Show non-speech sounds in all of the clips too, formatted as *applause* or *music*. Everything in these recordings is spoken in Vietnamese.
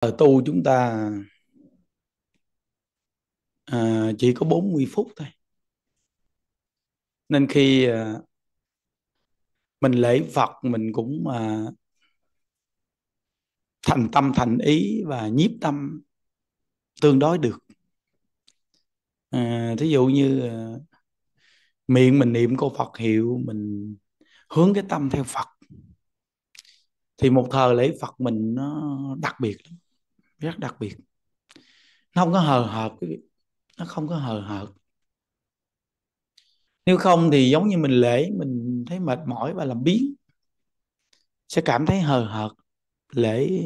ở tu chúng ta à, chỉ có 40 phút thôi nên khi à, mình lễ Phật mình cũng à, thành tâm thành ý và nhiếp tâm tương đối được à, thí dụ như à, miệng mình niệm câu Phật hiệu mình hướng cái tâm theo Phật thì một thời lễ Phật mình nó đặc biệt lắm rất đặc biệt nó không có hờ hợp nó không có hờ hợp nếu không thì giống như mình lễ mình thấy mệt mỏi và làm biến sẽ cảm thấy hờ hợt lễ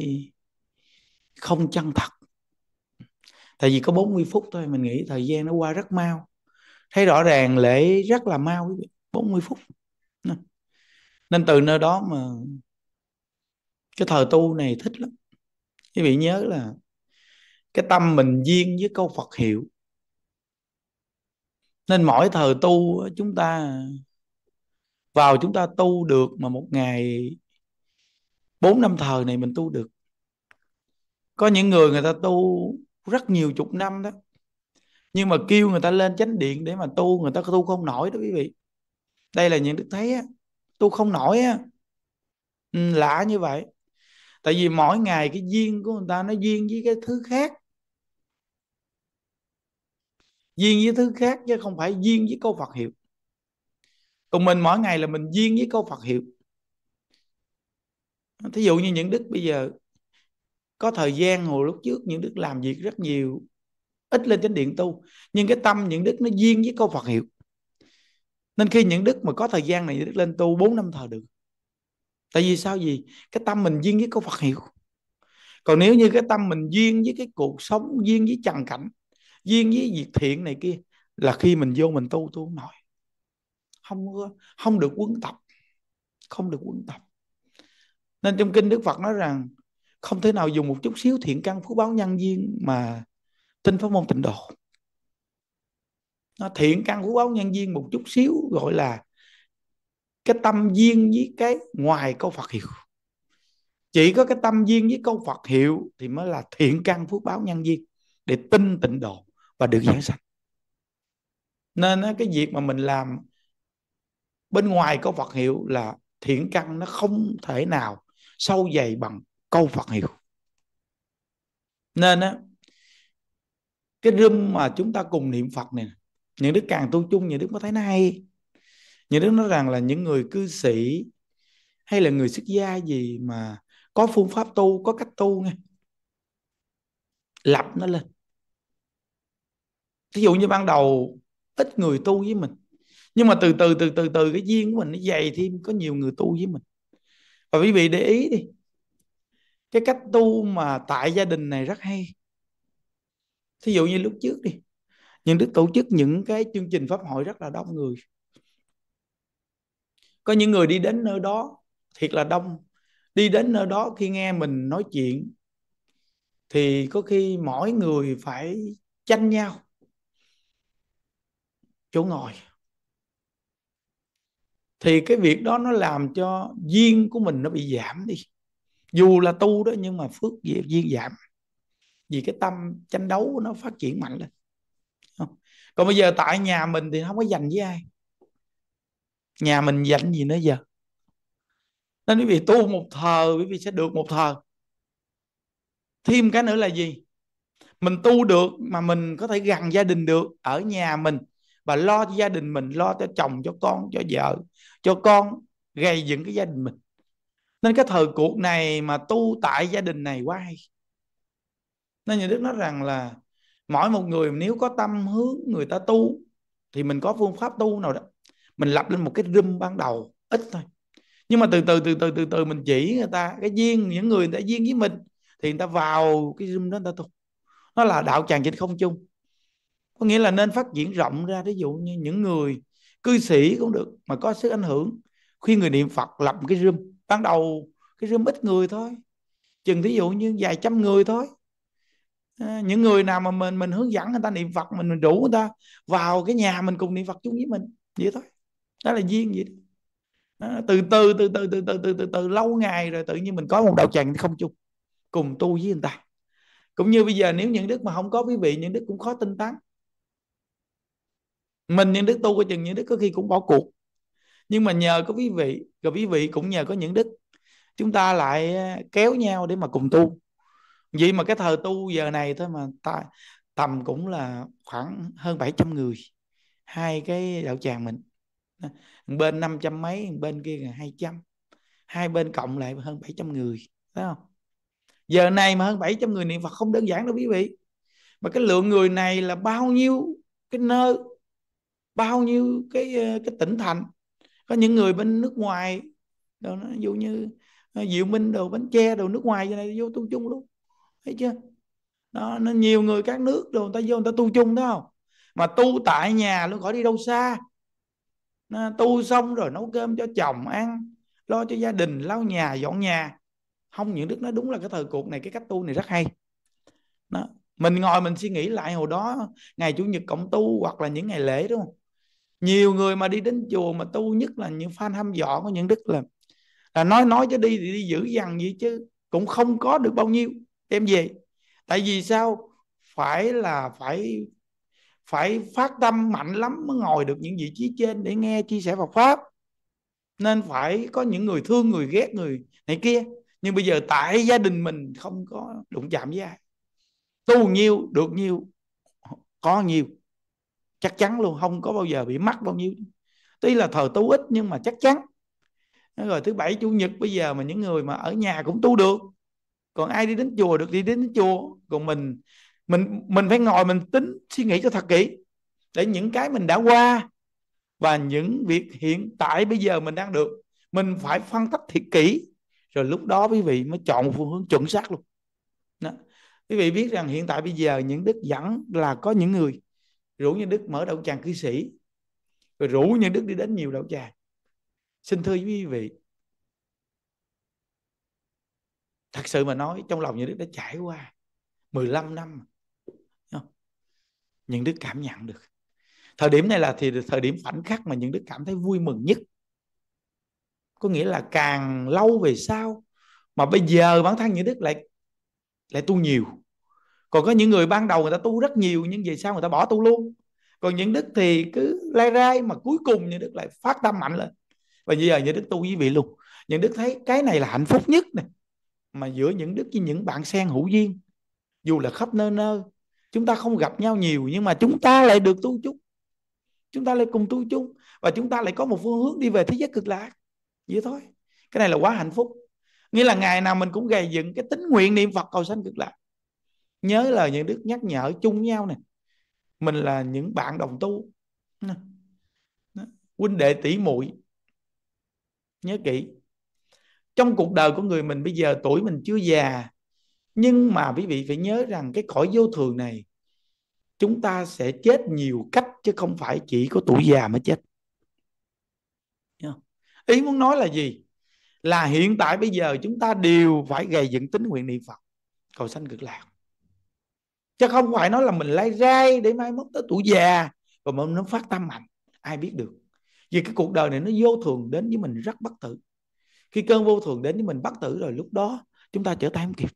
không chân thật tại vì có 40 phút thôi mình nghĩ thời gian nó qua rất mau thấy rõ ràng lễ rất là mau 40 phút nên từ nơi đó mà cái thời tu này thích lắm quý vị nhớ là cái tâm mình duyên với câu Phật hiệu nên mỗi thời tu chúng ta vào chúng ta tu được mà một ngày bốn năm thời này mình tu được có những người người ta tu rất nhiều chục năm đó nhưng mà kêu người ta lên chánh điện để mà tu người ta tu không nổi đó quý vị đây là những đức thấy á tu không nổi á ừ, lạ như vậy tại vì mỗi ngày cái duyên của người ta nó duyên với cái thứ khác duyên với thứ khác chứ không phải duyên với câu Phật hiệu còn mình mỗi ngày là mình duyên với câu Phật hiệu thí dụ như những đức bây giờ có thời gian hồi lúc trước những đức làm việc rất nhiều ít lên chánh điện tu nhưng cái tâm những đức nó duyên với câu Phật hiệu nên khi những đức mà có thời gian này những đức lên tu 4 năm thờ được tại vì sao gì cái tâm mình duyên với câu Phật hiệu còn nếu như cái tâm mình duyên với cái cuộc sống duyên với trần cảnh duyên với việc thiện này kia là khi mình vô mình tu tu không nổi không không được quân tập không được quân tập nên trong kinh Đức Phật nói rằng không thể nào dùng một chút xíu thiện căn phú báo nhân duyên mà tinh pháp môn tịnh độ nó thiện căn phú báo nhân duyên một chút xíu gọi là cái tâm duyên với cái ngoài câu Phật hiệu chỉ có cái tâm duyên với câu Phật hiệu thì mới là thiện căn phước báo nhân duyên để tinh tịnh độ và được giải sanh nên cái việc mà mình làm bên ngoài câu Phật hiệu là thiện căn nó không thể nào sâu dày bằng câu Phật hiệu nên á cái room mà chúng ta cùng niệm Phật này những đức càng tu chung những đức mới thấy nó hay nhà đức nói rằng là những người cư sĩ hay là người xuất gia gì mà có phương pháp tu có cách tu nghe lập nó lên ví dụ như ban đầu ít người tu với mình nhưng mà từ từ từ từ từ cái duyên của mình nó dày thêm có nhiều người tu với mình và quý vị để ý đi cái cách tu mà tại gia đình này rất hay thí dụ như lúc trước đi những đức tổ chức những cái chương trình pháp hội rất là đông người có những người đi đến nơi đó thiệt là đông đi đến nơi đó khi nghe mình nói chuyện thì có khi mỗi người phải tranh nhau chỗ ngồi thì cái việc đó nó làm cho duyên của mình nó bị giảm đi dù là tu đó nhưng mà phước duyên giảm vì cái tâm tranh đấu nó phát triển mạnh lên còn bây giờ tại nhà mình thì không có dành với ai nhà mình dành gì nữa giờ nên quý vị tu một thờ quý vị sẽ được một thờ thêm cái nữa là gì mình tu được mà mình có thể gần gia đình được ở nhà mình và lo cho gia đình mình lo cho chồng cho con cho vợ cho con gây dựng cái gia đình mình nên cái thời cuộc này mà tu tại gia đình này quá hay nên nhà đức nói rằng là mỗi một người nếu có tâm hướng người ta tu thì mình có phương pháp tu nào đó mình lập lên một cái room ban đầu ít thôi nhưng mà từ từ từ từ từ từ mình chỉ người ta cái duyên những người đã duyên với mình thì người ta vào cái room đó người ta tu nó là đạo tràng dịch không chung có nghĩa là nên phát triển rộng ra ví dụ như những người cư sĩ cũng được mà có sức ảnh hưởng khuyên người niệm phật lập một cái room ban đầu cái room ít người thôi chừng thí dụ như vài trăm người thôi à, những người nào mà mình mình hướng dẫn người ta niệm phật mình mình rủ người ta vào cái nhà mình cùng niệm phật chung với mình vậy thôi đó là duyên gì đó. từ từ từ từ từ từ từ từ từ lâu ngày rồi tự nhiên mình có một đạo tràng không chung cùng tu với người ta cũng như bây giờ nếu những đức mà không có quý vị những đức cũng khó tinh tấn mình những đức tu của chừng những đức có khi cũng bỏ cuộc nhưng mà nhờ có quý vị rồi quý vị cũng nhờ có những đức chúng ta lại à, kéo nhau để mà cùng tu vậy mà cái thời tu giờ này thôi mà ta, tầm cũng là khoảng hơn 700 người hai cái đạo tràng mình bên 500 mấy bên kia là 200 hai bên cộng lại hơn 700 người thấy không giờ này mà hơn 700 người niệm Phật không đơn giản đâu quý vị mà cái lượng người này là bao nhiêu cái nơi bao nhiêu cái ờ, cái tỉnh thành có những người bên nước ngoài đâu nó dụ như ờ, Diệu Minh đồ bánh tre đồ nước ngoài giờ này vô tu chung luôn thấy chưa đó nó nhiều người các nước đồ người ta vô người ta tu chung đó không mà tu tại nhà luôn khỏi đi đâu xa tu xong rồi nấu cơm cho chồng ăn lo cho gia đình lau nhà dọn nhà không những đức nói đúng là cái thời cuộc này cái cách tu này rất hay đó. mình ngồi mình suy nghĩ lại hồi đó ngày chủ nhật cộng tu hoặc là những ngày lễ đúng không nhiều người mà đi đến chùa mà tu nhất là những fan hâm dọ của những đức là là nói nói cho đi thì đi giữ dằn gì chứ cũng không có được bao nhiêu đem về tại vì sao phải là phải phải phát tâm mạnh lắm mới ngồi được những vị trí trên để nghe chia sẻ Phật pháp nên phải có những người thương người ghét người này kia nhưng bây giờ tại gia đình mình không có đụng chạm với ai tu nhiêu được nhiêu có nhiêu chắc chắn luôn không có bao giờ bị mắc bao nhiêu tuy là thờ tu ít nhưng mà chắc chắn rồi thứ bảy chủ nhật bây giờ mà những người mà ở nhà cũng tu được còn ai đi đến chùa được đi đến chùa còn mình mình mình phải ngồi mình tính suy nghĩ cho thật kỹ để những cái mình đã qua và những việc hiện tại bây giờ mình đang được mình phải phân tích thiệt kỹ rồi lúc đó quý vị mới chọn một phương hướng chuẩn xác luôn đó. quý vị biết rằng hiện tại bây giờ những đức dẫn là có những người rủ như đức mở đậu tràng cư sĩ rồi rủ như đức đi đến nhiều đậu tràng xin thưa quý vị thật sự mà nói trong lòng như đức đã trải qua 15 năm những đức cảm nhận được thời điểm này là thì thời điểm khoảnh khắc mà những đức cảm thấy vui mừng nhất có nghĩa là càng lâu về sau mà bây giờ bản thân những đức lại lại tu nhiều còn có những người ban đầu người ta tu rất nhiều nhưng về sau người ta bỏ tu luôn còn những đức thì cứ lai rai mà cuối cùng những đức lại phát tâm mạnh lên và bây giờ những đức tu với vị luôn những đức thấy cái này là hạnh phúc nhất này mà giữa những đức với những bạn sen hữu duyên dù là khắp nơi nơi chúng ta không gặp nhau nhiều nhưng mà chúng ta lại được tu chung chúng ta lại cùng tu chung và chúng ta lại có một phương hướng đi về thế giới cực lạc vậy thôi cái này là quá hạnh phúc nghĩa là ngày nào mình cũng gầy dựng cái tính nguyện niệm phật cầu sanh cực lạc nhớ lời những đức nhắc nhở chung nhau này mình là những bạn đồng tu huynh đệ tỷ muội nhớ kỹ trong cuộc đời của người mình bây giờ tuổi mình chưa già nhưng mà quý vị phải nhớ rằng cái cõi vô thường này chúng ta sẽ chết nhiều cách chứ không phải chỉ có tuổi già mới chết ý muốn nói là gì là hiện tại bây giờ chúng ta đều phải gầy dựng tính nguyện niệm phật cầu sanh cực lạc chứ không phải nói là mình lai rai để mai mốt tới tuổi già và mình nó phát tâm mạnh ai biết được vì cái cuộc đời này nó vô thường đến với mình rất bất tử khi cơn vô thường đến với mình bất tử rồi lúc đó chúng ta trở tay không kịp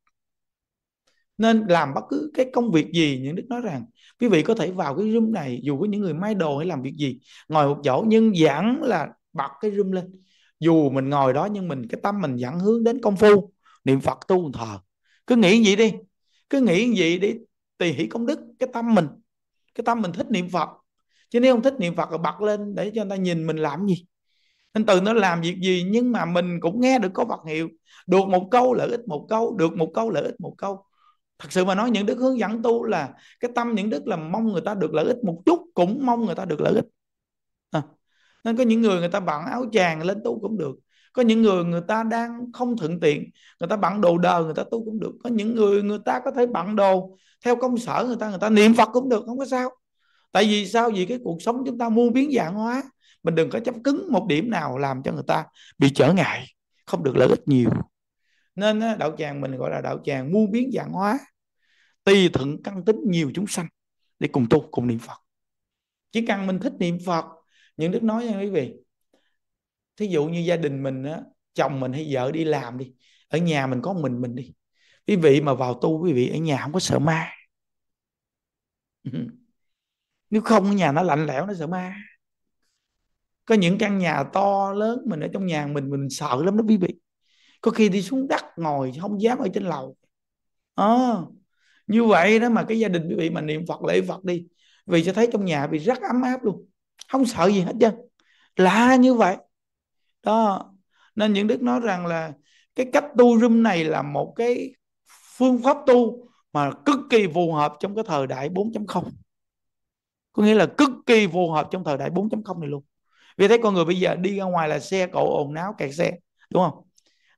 nên làm bất cứ cái công việc gì những đức nói rằng quý vị có thể vào cái room này dù có những người may đồ hay làm việc gì ngồi một chỗ nhưng giảng là bật cái room lên dù mình ngồi đó nhưng mình cái tâm mình dẫn hướng đến công phu niệm phật tu thờ cứ nghĩ vậy đi cứ nghĩ vậy đi tùy hỷ công đức cái tâm mình cái tâm mình thích niệm phật chứ nếu không thích niệm phật thì bật lên để cho người ta nhìn mình làm gì nên từ nó làm việc gì nhưng mà mình cũng nghe được có vật hiệu được một câu lợi ích một câu được một câu lợi ích một câu thật sự mà nói những đức hướng dẫn tu là cái tâm những đức là mong người ta được lợi ích một chút cũng mong người ta được lợi ích à. nên có những người người ta bận áo chàng lên tu cũng được có những người người ta đang không thuận tiện người ta bận đồ đời người ta tu cũng được có những người người ta có thể bận đồ theo công sở người ta người ta niệm phật cũng được không có sao tại vì sao vì cái cuộc sống chúng ta muôn biến dạng hóa mình đừng có chấp cứng một điểm nào làm cho người ta bị trở ngại không được lợi ích nhiều nên đạo tràng mình gọi là đạo tràng muôn biến dạng hóa tùy thuận căn tính nhiều chúng sanh để cùng tu cùng niệm phật chỉ cần mình thích niệm phật những đức nói nha quý vị thí dụ như gia đình mình á chồng mình hay vợ đi làm đi ở nhà mình có mình mình đi quý vị mà vào tu quý vị ở nhà không có sợ ma *laughs* nếu không nhà nó lạnh lẽo nó sợ ma có những căn nhà to lớn mình ở trong nhà mình mình sợ lắm đó quý vị có khi đi xuống đất ngồi không dám ở trên lầu à, như vậy đó mà cái gia đình quý vị mà niệm phật lễ phật đi vì sẽ thấy trong nhà bị rất ấm áp luôn không sợ gì hết trơn là như vậy đó nên những đức nói rằng là cái cách tu rung này là một cái phương pháp tu mà cực kỳ phù hợp trong cái thời đại 4.0 có nghĩa là cực kỳ phù hợp trong thời đại 4.0 này luôn vì thế con người bây giờ đi ra ngoài là xe cộ ồn náo kẹt xe đúng không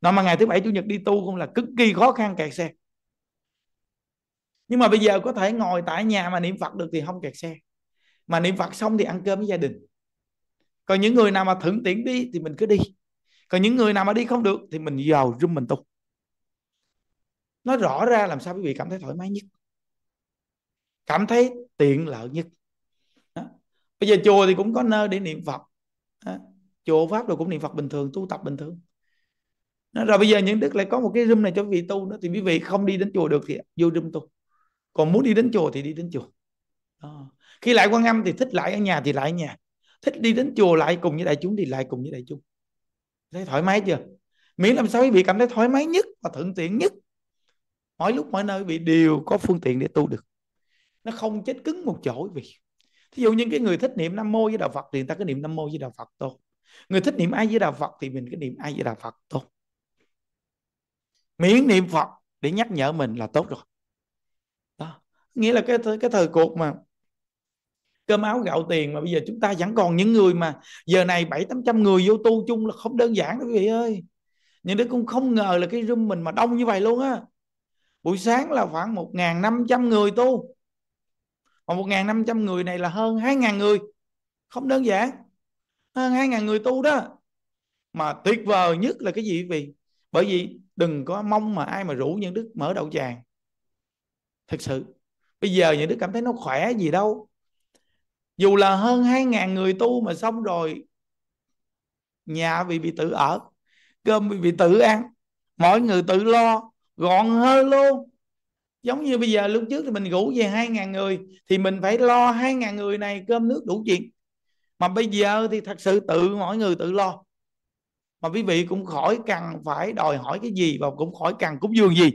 nó mà ngày thứ bảy chủ nhật đi tu cũng là cực kỳ khó khăn kẹt xe nhưng mà bây giờ có thể ngồi tại nhà mà niệm phật được thì không kẹt xe mà niệm phật xong thì ăn cơm với gia đình còn những người nào mà thượng tiện đi thì mình cứ đi còn những người nào mà đi không được thì mình vào room mình tu nó rõ ra làm sao quý vị cảm thấy thoải mái nhất cảm thấy tiện lợi nhất đó. bây giờ chùa thì cũng có nơi để niệm phật đó. chùa pháp rồi cũng niệm phật bình thường tu tập bình thường Nói, rồi bây giờ những đức lại có một cái room này cho vị tu nữa thì quý vị không đi đến chùa được thì vô room tu còn muốn đi đến chùa thì đi đến chùa đó. khi lại quan âm thì thích lại ở nhà thì lại ở nhà thích đi đến chùa lại cùng với đại chúng thì lại cùng với đại chúng thấy thoải mái chưa miễn làm sao quý vị cảm thấy thoải mái nhất và thuận tiện nhất mỗi lúc mỗi nơi quý vị đều có phương tiện để tu được nó không chết cứng một chỗ quý vị thí dụ những cái người thích niệm nam mô với đạo phật thì người ta cứ niệm nam mô với đạo phật tu người thích niệm ai với đạo phật thì mình cứ niệm ai với đạo phật tốt miễn niệm phật để nhắc nhở mình là tốt rồi đó nghĩa là cái cái thời cuộc mà cơm áo gạo tiền mà bây giờ chúng ta vẫn còn những người mà giờ này bảy tám trăm người vô tu chung là không đơn giản đâu quý vị ơi Nhưng đứa cũng không ngờ là cái room mình mà đông như vậy luôn á buổi sáng là khoảng một ngàn năm trăm người tu còn một ngàn năm trăm người này là hơn hai ngàn người không đơn giản hơn hai ngàn người tu đó mà tuyệt vời nhất là cái gì quý vị bởi vì đừng có mong mà ai mà rủ những đức mở đậu tràng thực sự bây giờ những đức cảm thấy nó khỏe gì đâu dù là hơn 2.000 người tu mà xong rồi nhà vì bị tự ở cơm vì bị tự ăn mỗi người tự lo gọn hơn luôn giống như bây giờ lúc trước thì mình rủ về 2.000 người thì mình phải lo 2.000 người này cơm nước đủ chuyện mà bây giờ thì thật sự tự mỗi người tự lo mà quý vị cũng khỏi cần phải đòi hỏi cái gì và cũng khỏi cần cúng dường gì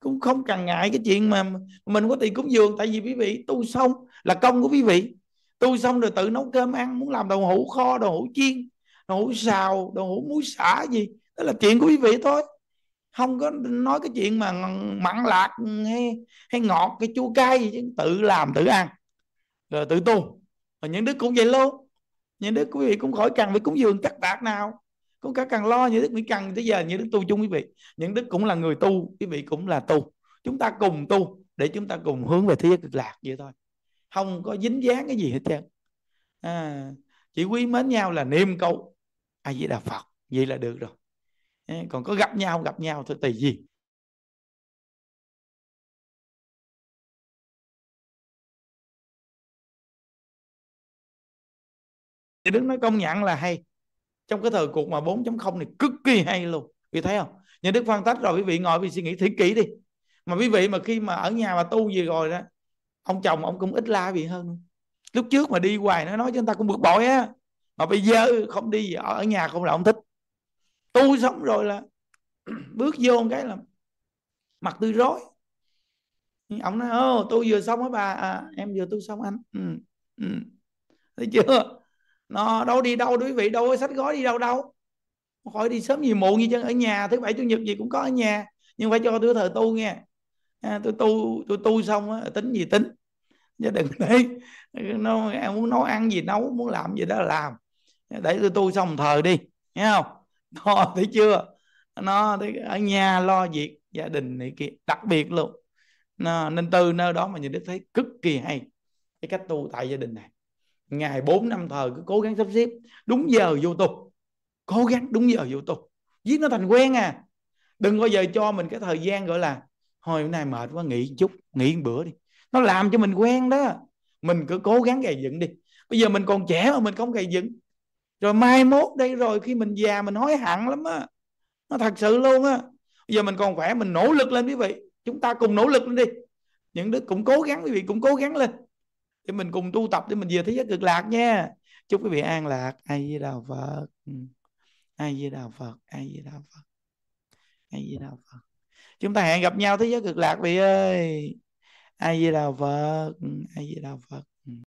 cũng không cần ngại cái chuyện mà mình có tiền cúng dường tại vì quý vị tu xong là công của quý vị tu xong rồi tự nấu cơm ăn muốn làm đồ hũ kho đồ hũ chiên đồ hũ xào đồ hũ muối xả gì đó là chuyện của quý vị thôi không có nói cái chuyện mà mặn lạc hay hay ngọt cái chua cay gì chứ tự làm tự ăn rồi tự tu và những đứa cũng vậy luôn những đứa quý vị cũng khỏi cần phải cúng dường cắt bạc nào con cái càng lo như đức mỹ cần tới giờ như đức tu chung quý vị những đức cũng là người tu quý vị cũng là tu chúng ta cùng tu để chúng ta cùng hướng về thế giới cực lạc vậy thôi không có dính dáng cái gì hết trơn à, chỉ quý mến nhau là niệm câu ai di đà phật vậy là được rồi à, còn có gặp nhau không gặp nhau thôi tùy gì thì đức nói công nhận là hay trong cái thời cuộc mà 4.0 này cực kỳ hay luôn vì thấy không nhà đức phân tách rồi quý vị ngồi vì suy nghĩ thử kỹ đi mà quý vị mà khi mà ở nhà mà tu gì rồi đó ông chồng ông cũng ít la vị hơn lúc trước mà đi hoài nó nói cho người ta cũng bực bội á mà bây giờ không đi ở, ở nhà không là ông thích tu sống rồi là *clears throat* bước vô một cái là mặt tươi rối ông nói ô tôi vừa xong á bà à, em vừa tu xong anh ừ. Ừ. thấy chưa nó đâu đi đâu quý vị đâu có sách gói đi đâu đâu khỏi đi sớm gì muộn gì chứ ở nhà thứ bảy chủ nhật gì cũng có ở nhà nhưng phải cho tôi thờ tu nghe à, tôi tu tôi tu xong á, tính gì tính chứ đừng để *laughs* nó muốn nấu ăn gì nấu muốn làm gì đó làm để tôi tu xong thờ đi nghe không đó *laughs* thấy chưa nó ở nhà lo việc gia đình này kia đặc biệt luôn nó, nên từ nơi đó mà nhìn đức thấy cực kỳ hay cái cách tu tại gia đình này ngày 4 năm thờ cứ cố gắng sắp xếp đúng giờ vô tục cố gắng đúng giờ vô tục giết nó thành quen à đừng bao giờ cho mình cái thời gian gọi là hồi nay mệt quá nghỉ chút nghỉ một bữa đi nó làm cho mình quen đó mình cứ cố gắng gầy dựng đi bây giờ mình còn trẻ mà mình không gầy dựng rồi mai mốt đây rồi khi mình già mình hối hận lắm á nó thật sự luôn á bây giờ mình còn khỏe mình nỗ lực lên quý vị chúng ta cùng nỗ lực lên đi những đứa cũng cố gắng quý vị cũng cố gắng lên để mình cùng tu tập để mình về thế giới cực lạc nha chúc quý vị an lạc ai với đạo phật ừ. ai với đạo phật ai với đạo phật ai với đạo phật chúng ta hẹn gặp nhau thế giới cực lạc vị ơi ai với đạo phật ừ, ai với đạo phật